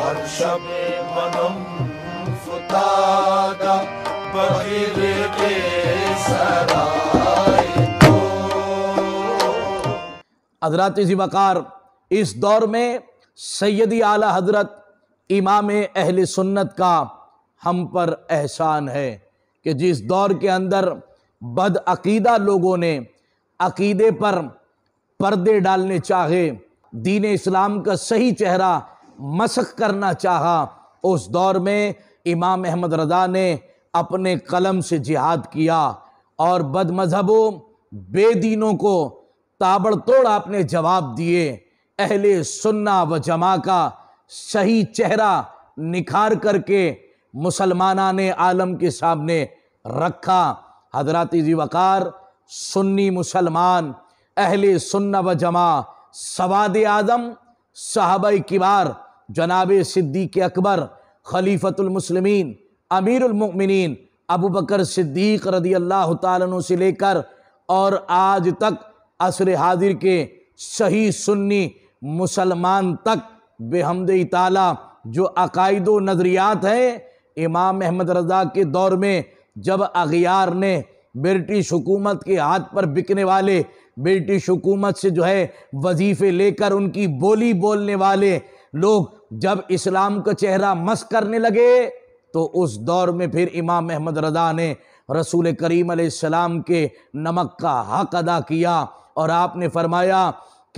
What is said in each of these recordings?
हर्षमेवनं तो। इस दौर में सैदी आला हजरत इमाम अहल सुन्नत का हम पर एहसान है कि जिस दौर के अंदर बद लोगों ने अकीदे पर पर्दे डालने चाहे दीन इस्लाम का सही चेहरा मशक करना चाहा उस दौर में इमाम अहमद रजा ने अपने कलम से जिहाद किया और बदमजहबों बेदीनों को ताबड़तोड़ आपने जवाब दिए अहले सुन्ना व जमा का सही चेहरा निखार करके मुसलमाना ने आलम के सामने रखा हजराती वक़ार सुन्नी मुसलमान अहले सुन्ना व जमा सवाद आदम साहब किबार जनाब सिद्दीक अकबर खलीफतमसलमिन अमीरमिन अबू बकर सिद्दीक रदी अल्लाह तु से लेकर और आज तक असर हाजिर के सही सुन्नी मुसलमान तक बेहमद ताला जो अकायद नज़रियात है इमाम अहमद रजा के दौर में जब अगियार ने ब्रिटिश हुकूमत के हाथ पर बिकने वाले ब्रिटिश हुकूमत से जो है वजीफ़े लेकर उनकी बोली बोलने वाले लोग जब इस्लाम का चेहरा मस्त करने लगे तो उस दौर में फिर इमाम अहमद रदा ने रसूल करीम सलाम के नमक का हक अदा किया और आपने फरमाया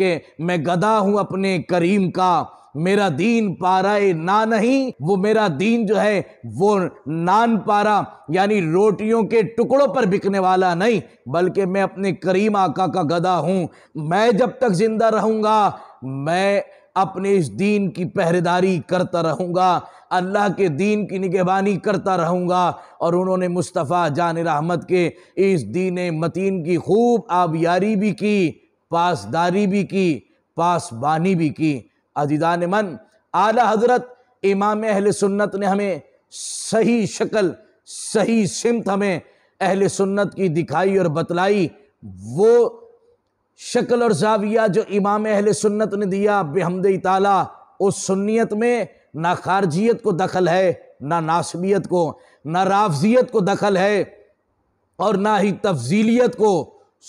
कि मैं गदा हूँ अपने करीम का मेरा दीन पारा ना नहीं वो मेरा दीन जो है वो नान पारा यानी रोटियों के टुकड़ों पर बिकने वाला नहीं बल्कि मैं अपने करीम आका का गदा हूँ मैं जब तक जिंदा रहूँगा मैं अपने इस दीन की पहरेदारी करता रहूँगा अल्लाह के दीन की निगहबानी करता रहूँगा और उन्होंने मुस्तफ़ा जान रहमत के इस दीन मतीन की खूब आबियारी भी की पासदारी भी की पासबानी भी की अजीदान मन आला हजरत इमाम अहल सुन्नत ने हमें सही शक्ल सही सिमत हमें अहल सुन्नत की दिखाई और बतलाई वो शक्ल और जाविया जो इमाम अहल सुन्नत ने दिया बेहमद ताला उस सुन्नीत में ना खारजियत को दखल है ना नासबियत को ना राफजियत को दखल है और ना ही तफजीलियत को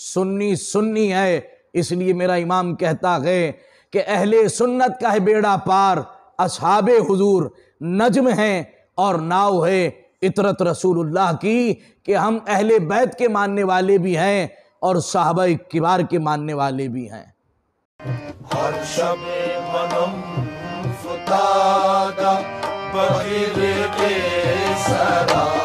सुन्नी सुन्नी है इसलिए मेरा इमाम कहता है कि अहल सुन्नत का है बेड़ा पार अब हजूर नजम हैं और नाव है इतरत रसूल्लाह की कि हम अहले बैत के मानने वाले भी हैं और साहब किबार के मानने वाले भी हैं हर सरा